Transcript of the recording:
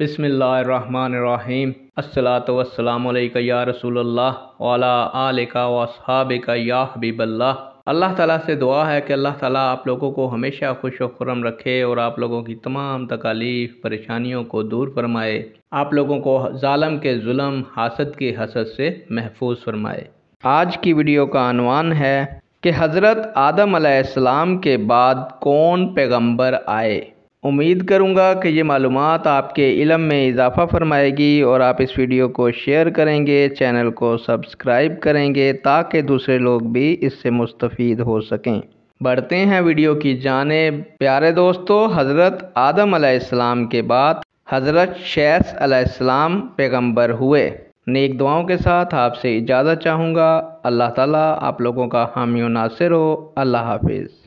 बसमीम असलातम या रसूल अला आलिका वसहाब का या हबीबल्ला अल्लाह ताला से दुआ है कि अल्लाह ताला आप लोगों को हमेशा खुश व खुरम रखे और आप लोगों की तमाम तकालीफ परेशानियों को दूर फरमाए आप लोगों को ालम के जुल्म हासद के हसद से महफूज फरमाए आज की वीडियो का अनवान है कि हज़रत आदम के बाद कौन पैगम्बर आए उम्मीद करूँगा कि ये मालूम आपके इलम में इजाफ़ा फरमाएगी और आप इस वीडियो को शेयर करेंगे चैनल को सब्सक्राइब करेंगे ताकि दूसरे लोग भी इससे मुस्तफ़ हो सकें बढ़ते हैं वीडियो की जाने प्यारे दोस्तों हज़रत आदम आसमाम के बाद हज़रत शैस आसमाम पैगम्बर हुए नेक दुआओं के साथ आपसे इजाज़त चाहूँगा अल्लाह ताला आप लोगों का हामी नासिर हो अल्लाह हाफिज़